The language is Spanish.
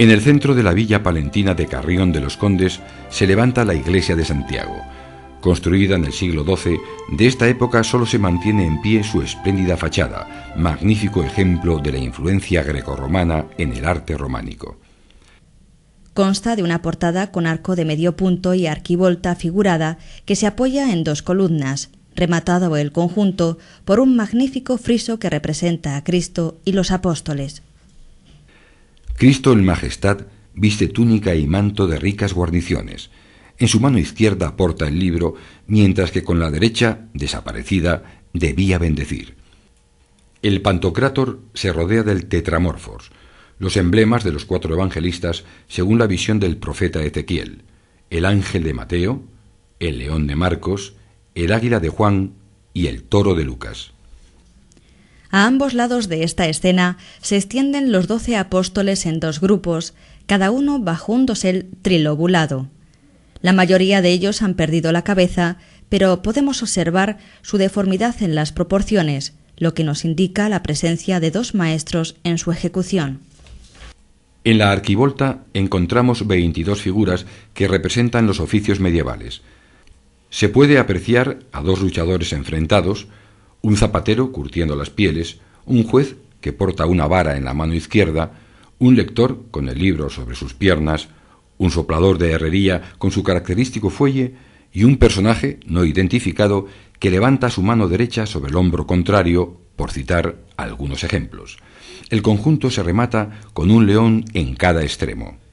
En el centro de la villa palentina de Carrión de los Condes se levanta la iglesia de Santiago. Construida en el siglo XII, de esta época solo se mantiene en pie su espléndida fachada, magnífico ejemplo de la influencia grecorromana en el arte románico. Consta de una portada con arco de medio punto y arquivolta figurada que se apoya en dos columnas, rematado el conjunto por un magnífico friso que representa a Cristo y los apóstoles. Cristo en majestad viste túnica y manto de ricas guarniciones. En su mano izquierda porta el libro, mientras que con la derecha, desaparecida, debía bendecir. El Pantocrátor se rodea del Tetramorfos, los emblemas de los cuatro evangelistas según la visión del profeta Ezequiel, el ángel de Mateo, el león de Marcos, el águila de Juan y el toro de Lucas. A ambos lados de esta escena se extienden los doce apóstoles en dos grupos, cada uno bajo un dosel trilobulado. La mayoría de ellos han perdido la cabeza, pero podemos observar su deformidad en las proporciones, lo que nos indica la presencia de dos maestros en su ejecución. En la arquivolta encontramos 22 figuras que representan los oficios medievales. Se puede apreciar a dos luchadores enfrentados, un zapatero curtiendo las pieles, un juez que porta una vara en la mano izquierda, un lector con el libro sobre sus piernas, un soplador de herrería con su característico fuelle y un personaje no identificado que levanta su mano derecha sobre el hombro contrario, por citar algunos ejemplos. El conjunto se remata con un león en cada extremo.